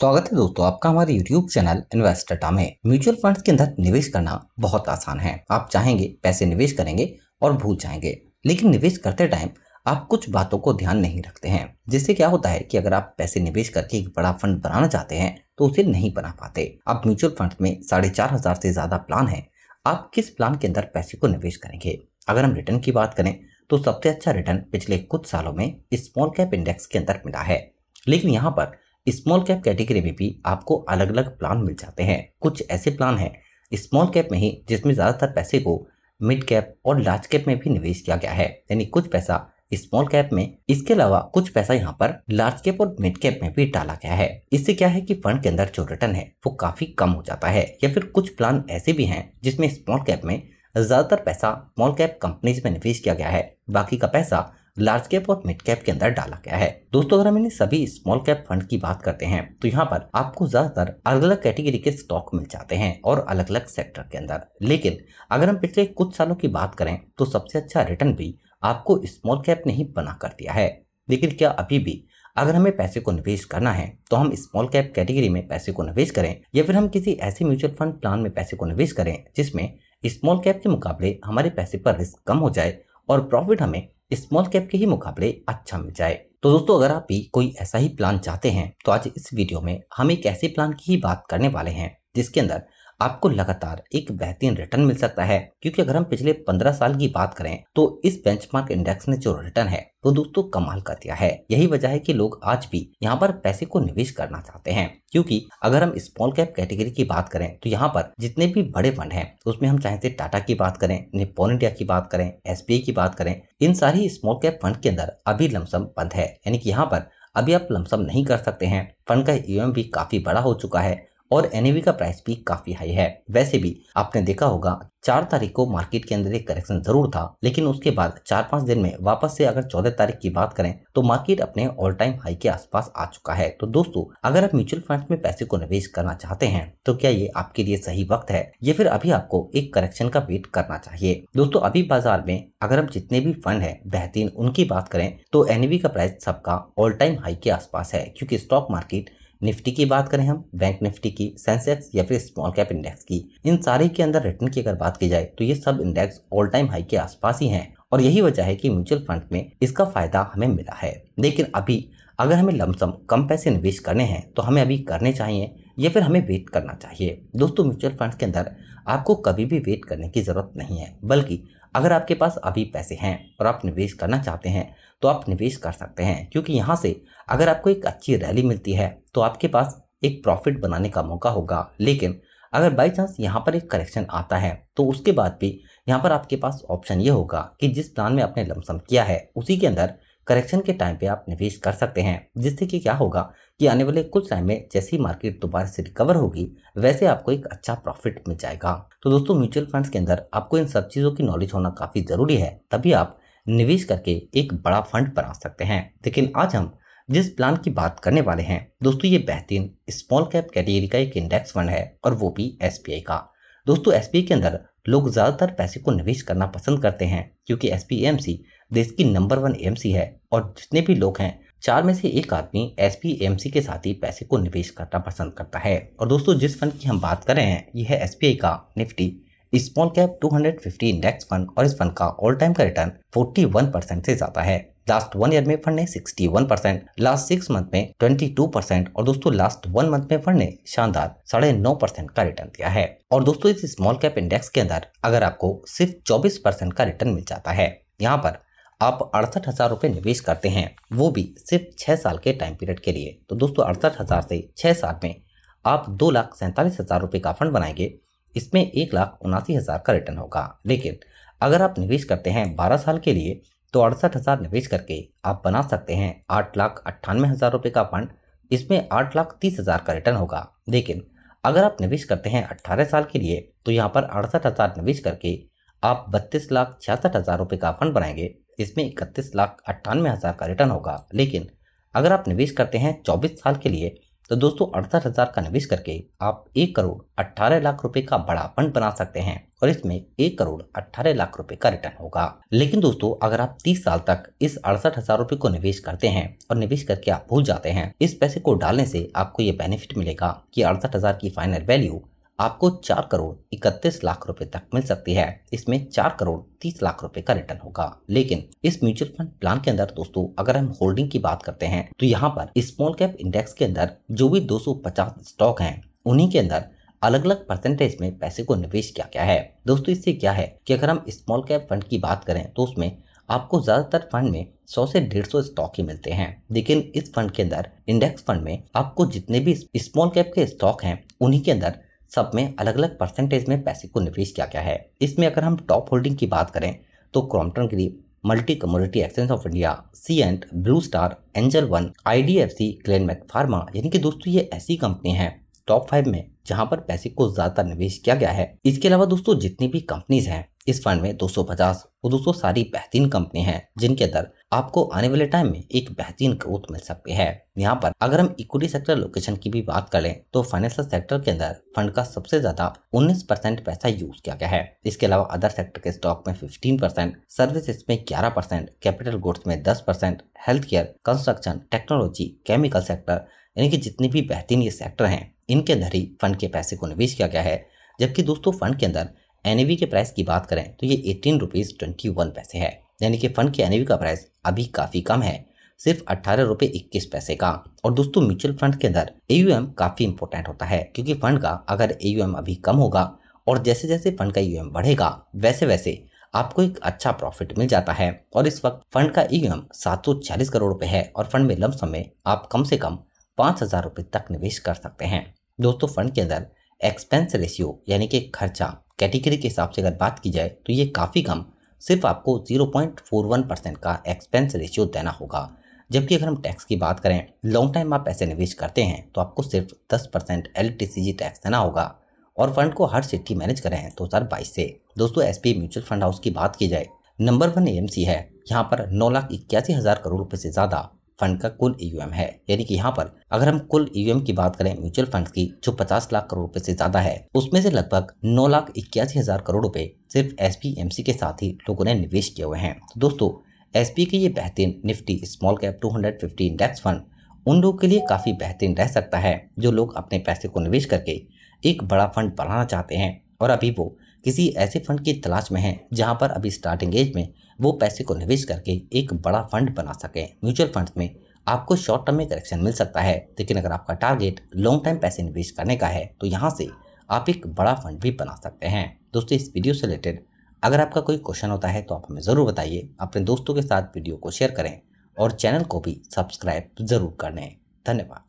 स्वागत है दोस्तों आपका हमारे YouTube चैनल टा में म्यूचुअल फंड्स के अंदर निवेश करना बहुत आसान है आप चाहेंगे पैसे निवेश करेंगे और भूल जाएंगे लेकिन निवेश करते टाइम आप कुछ बातों को ध्यान नहीं रखते हैं जिससे क्या होता है कि अगर आप पैसे निवेश करके एक बड़ा फंड बनाना चाहते हैं तो उसे नहीं बना पाते आप म्यूचुअल फंड में साढ़े चार हजार से ज्यादा प्लान है आप किस प्लान के अंदर पैसे को निवेश करेंगे अगर हम रिटर्न की बात करें तो सबसे अच्छा रिटर्न पिछले कुछ सालों में स्मॉल कैप इंडेक्स के अंदर मिला है लेकिन यहाँ पर स्मॉल कैप कैटेगरी में भी आपको अलग अलग प्लान मिल जाते हैं कुछ ऐसे प्लान हैं स्मॉल कैप में ही जिसमें ज़्यादातर पैसे को मिड कैप और लार्ज कैप में भी निवेश किया गया है यानी कुछ पैसा स्मॉल कैप में इसके अलावा कुछ पैसा यहाँ पर लार्ज कैप और मिड कैप में भी डाला गया है इससे क्या है कि फंड के अंदर जो रिटर्न है वो काफी कम हो जाता है या फिर कुछ प्लान ऐसे भी हैं जिसमें स्मॉल कैप में ज्यादातर पैसा स्मॉल कैप कंपनीज में निवेश किया गया है बाकी का पैसा लार्ज कैप और मिड कैप के अंदर डाला गया है दोस्तों अगर हम इन सभी स्मॉल कैप फंड की बात करते हैं तो यहाँ पर आपको ज्यादातर अलग अलग कैटेगरी के स्टॉक मिल जाते हैं और अलग अलग सेक्टर के अंदर लेकिन अगर हम पिछले कुछ सालों की बात करें तो सबसे अच्छा रिटर्न भी आपको स्मॉल कैप ने ही बना कर दिया है लेकिन क्या अभी भी अगर हमें पैसे को निवेश करना है तो हम स्मॉल कैप कैटेगरी में पैसे को निवेश करें या फिर हम किसी ऐसे म्यूचुअल फंड प्लान में पैसे को निवेश करें जिसमें स्मॉल कैप के मुकाबले हमारे पैसे पर रिस्क कम हो जाए और प्रॉफिट हमें स्मॉल कैप के ही मुकाबले अच्छा मिल जाए तो दोस्तों अगर आप भी कोई ऐसा ही प्लान चाहते हैं तो आज इस वीडियो में हम एक ऐसे प्लान की ही बात करने वाले हैं जिसके अंदर आपको लगातार एक बेहतरीन रिटर्न मिल सकता है क्योंकि अगर हम पिछले पंद्रह साल की बात करें तो इस बेंचमार्क इंडेक्स ने जो रिटर्न है वो तो दोस्तों कमाल का दिया है यही वजह है कि लोग आज भी यहाँ पर पैसे को निवेश करना चाहते हैं क्योंकि अगर हम स्मॉल कैप कैटेगरी की बात करें तो यहाँ पर जितने भी बड़े फंड हैं उसमें हम चाहे टाटा तो की बात करें निपोन इंडिया की बात करें एस की बात करें इन सारी स्मॉल कैप फंड के अंदर अभी लमसम बंद है यानी कि यहाँ पर अभी आप लमसम नहीं कर सकते हैं फंड का ईएम e भी काफी बड़ा हो चुका है और एनएवी का प्राइस भी काफी हाई है वैसे भी आपने देखा होगा चार तारीख को मार्केट के अंदर एक करेक्शन जरूर था लेकिन उसके बाद चार पांच दिन में वापस से अगर चौदह तारीख की बात करें तो मार्केट अपने ऑल टाइम हाई के आसपास आ चुका है तो दोस्तों अगर आप म्यूचुअल फंड में पैसे को निवेश करना चाहते हैं तो क्या ये आपके लिए सही वक्त है या फिर अभी आपको एक करेक्शन का वेट करना चाहिए दोस्तों अभी बाजार में अगर हम जितने भी फंड है बेहतरीन उनकी बात करें तो एनवी का प्राइस सबका ऑल टाइम हाई के आसपास है क्योंकि स्टॉक मार्केट निफ्टी की बात करें हम बैंक निफ्टी की सेंसेक्स या फिर स्मॉल कैप इंडेक्स की इन सारे के अंदर रिटर्न की अगर बात की जाए तो ये सब इंडेक्स ऑल टाइम हाई के आसपास ही हैं और यही वजह है कि म्यूचुअल फंड में इसका फायदा हमें मिला है लेकिन अभी अगर हमें लमसम कम पैसे निवेश करने हैं तो हमें अभी करने चाहिए या फिर हमें वेट करना चाहिए दोस्तों म्यूचुअल फंड के अंदर आपको कभी भी वेट करने की ज़रूरत नहीं है बल्कि अगर आपके पास अभी पैसे हैं और आप निवेश करना चाहते हैं तो आप निवेश कर सकते हैं क्योंकि यहाँ से अगर आपको एक अच्छी रैली मिलती है तो आपके पास एक प्रॉफिट बनाने का मौका होगा लेकिन अगर बाई चांस यहाँ पर एक करेक्शन आता है तो उसके बाद भी यहाँ पर आपके पास ऑप्शन ये होगा कि जिस प्लान में आपने लमसम किया है उसी के अंदर करेक्शन के टाइम पे आप निवेश कर सकते हैं जिससे कि क्या होगा कि आने वाले कुछ टाइम में जैसे ही मार्केट दोबारा से रिकवर होगी वैसे आपको एक अच्छा प्रॉफिट मिल जाएगा तो दोस्तों म्यूचुअल फंड्स के अंदर आपको इन सब चीज़ों की नॉलेज होना काफ़ी ज़रूरी है तभी आप निवेश करके एक बड़ा फंड बना सकते हैं लेकिन आज हम जिस प्लान की बात करने वाले हैं दोस्तों ये बेहतरीन स्मॉल कैप कैटेगरी का एक इंडेक्स फंड है और वो भी एस का दोस्तों एस के अंदर लोग ज़्यादातर पैसे को निवेश करना पसंद करते हैं क्योंकि एस देश की नंबर वन एम है और जितने भी लोग हैं चार में से एक आदमी एस के साथ ही पैसे को निवेश करना पसंद करता है और दोस्तों जिस फंड की हम बात कर रहे हैं यह है एस का Nifty small cap 250 index fund और इस फंड का ऑल टाइम का रिटर्न 41 परसेंट से ज्यादा है लास्ट वन ईयर में फंड ने 61 परसेंट लास्ट सिक्स मंथ में 22 परसेंट और दोस्तों लास्ट वन मंथ में फंड ने शानदार साढ़े नौ परसेंट का रिटर्न दिया है और दोस्तों इस स्मॉल कैप इंडेक्स के अंदर अगर आपको सिर्फ 24 परसेंट का रिटर्न मिल जाता है यहाँ पर आप अड़सठ हज़ार रुपये निवेश करते हैं वो भी सिर्फ छः साल के टाइम पीरियड के लिए तो दोस्तों अड़सठ हज़ार से छः साल में आप दो लाख सैंतालीस हज़ार रुपये का फंड बनाएंगे इसमें एक लाख उनासी हज़ार का रिटर्न होगा लेकिन अगर आप निवेश करते हैं बारह साल के लिए तो अड़सठ हज़ार निवेश करके आप बना सकते हैं आठ लाख अट्ठानवे हज़ार रुपये का फंड इसमें आठ लाख तीस हज़ार का रिटर्न होगा लेकिन अगर आप निवेश करते हैं अट्ठारह साल के लिए तो यहाँ पर अड़सठ हज़ार निवेश करके आप बत्तीस लाख छियासठ हज़ार रुपये का फंड बनाएंगे इसमें इकतीस लाख अट्ठानवे हज़ार का रिटर्न होगा लेकिन अगर आप निवेश करते हैं चौबीस साल के लिए तो दोस्तों अड़सठ हज़ार का निवेश करके आप एक करोड़ अट्ठारह लाख रुपए का बड़ा फंड बना सकते हैं और इसमें एक करोड़ अट्ठारह लाख रुपए का रिटर्न होगा लेकिन दोस्तों अगर आप तीस साल तक इस अड़सठ हजार रुपए को निवेश करते हैं और निवेश करके आप भूल जाते हैं इस पैसे को डालने से आपको ये बेनिफिट मिलेगा कि अड़सठ हजार की फाइनल वैल्यू आपको चार करोड़ इकतीस लाख रुपए तक मिल सकती है इसमें चार करोड़ तीस लाख रुपए का रिटर्न होगा लेकिन इस म्यूचुअल फंड प्लान के अंदर दोस्तों अगर हम होल्डिंग की बात करते हैं तो यहाँ पर स्मॉल कैप इंडेक्स के अंदर जो भी 250 स्टॉक हैं उन्हीं के अंदर अलग अलग परसेंटेज में पैसे को निवेश किया गया है दोस्तों इससे क्या है कि अगर हम स्मॉल कैप फंड की बात करें तो उसमें आपको ज्यादातर फंड में 100 से 150 स्टॉक ही मिलते हैं लेकिन इस फंड के अंदर इंडेक्स फंड में आपको जितने भी स्मॉल कैप के स्टॉक हैं उन्हीं के अंदर सब में अलग अलग परसेंटेज में पैसे को निवेश किया गया है इसमें अगर हम टॉप होल्डिंग की बात करें तो Crompton Greaves multi commodity exchange of India C and Blue Star Angel One I D F C Glenmark pharma यानी कि दोस्तों ये ऐसी कंपनी है टॉप फाइव में जहां पर पैसे को ज्यादा निवेश किया गया है इसके अलावा दोस्तों जितनी भी कंपनीज हैं इस फंड में 250 वो दोस्तों सारी बेहतरीन कंपनी है जिनके अंदर आपको आने वाले टाइम में एक बेहतरीन ग्रोथ मिल सकती है यहाँ पर अगर हम इक्विटी सेक्टर लोकेशन की भी बात करें तो फाइनेंशियल सेक्टर के अंदर फंड का सबसे ज्यादा 19 परसेंट पैसा यूज किया गया है इसके अलावा अदर सेक्टर के स्टॉक में 15 परसेंट सर्विसेज में 11 परसेंट कैपिटल गुड्स में 10 percent health care construction technology chemical sector यानी कि जितनी भी बेहतरीन ये सेक्टर हैं इनके अंदर ही फंड के पैसे को निवेश किया गया है जबकि दोस्तों फंड के अंदर एन के प्राइस की बात करें तो ये एटीन रुपीज़ ट्वेंटी वन पैसे है यानी कि फंड के एनवी का प्राइस अभी काफ़ी कम है सिर्फ अठारह रुपये इक्कीस पैसे का और दोस्तों म्यूचुअल फंड के अंदर एयूएम काफ़ी इंपॉर्टेंट होता है क्योंकि फंड का अगर एयूएम अभी कम होगा और जैसे जैसे फंड का यूएम बढ़ेगा वैसे वैसे आपको एक अच्छा प्रॉफिट मिल जाता है और इस वक्त फंड का ई सात सौ चालीस करोड़ रुपए है और फंड में लमसम में आप कम से कम पाँच हजार रुपये तक निवेश कर सकते हैं दोस्तों फंड के अंदर एक्सपेंस रेशियो यानी कि खर्चा कैटेगरी के हिसाब से अगर बात की जाए तो ये काफ़ी कम सिर्फ आपको 0.41 परसेंट का एक्सपेंस रेशियो देना होगा जबकि अगर हम टैक्स की बात करें लॉन्ग टाइम आप पैसे निवेश करते हैं तो आपको सिर्फ 10 परसेंट एल टैक्स देना होगा और फंड को हर सिटी मैनेज करें दो हज़ार बाईस से दोस्तों एस म्यूचुअल फंड हाउस की बात की जाए नंबर वन ए है यहाँ पर नौ लाख इक्यासी हज़ार करोड़ रुपये से ज़्यादा फंड का कुल ईयूएम e है यानी कि यहाँ पर अगर हम कुल ईवीएम e की बात करें म्यूचुअल फंड की जो 50 लाख करोड़ रुपए से ज्यादा है उसमें से लगभग नौ लाख इक्यासी हजार करोड़ रुपए सिर्फ एस के साथ ही लोगों ने निवेश किए हुए हैं तो दोस्तों एस के ये बेहतरीन Nifty small cap two index fund उन लोगों के लिए काफी बेहतरीन रह सकता है जो लोग अपने पैसे को निवेश करके एक बड़ा फंड बनाना चाहते हैं और अभी वो किसी ऐसे फंड की तलाश में हैं जहां पर अभी स्टार्टिंग एज में वो पैसे को निवेश करके एक बड़ा फंड बना सकें म्यूचुअल फंड्स में आपको शॉर्ट टर्म में करेक्शन मिल सकता है लेकिन अगर आपका टारगेट लॉन्ग टर्म पैसे निवेश करने का है तो यहाँ से आप एक बड़ा फंड भी बना सकते हैं दोस्तों इस वीडियो से रिलेटेड अगर आपका कोई क्वेश्चन होता है तो आप हमें ज़रूर बताइए अपने दोस्तों के साथ वीडियो को शेयर करें और चैनल को भी सब्सक्राइब ज़रूर कर लें धन्यवाद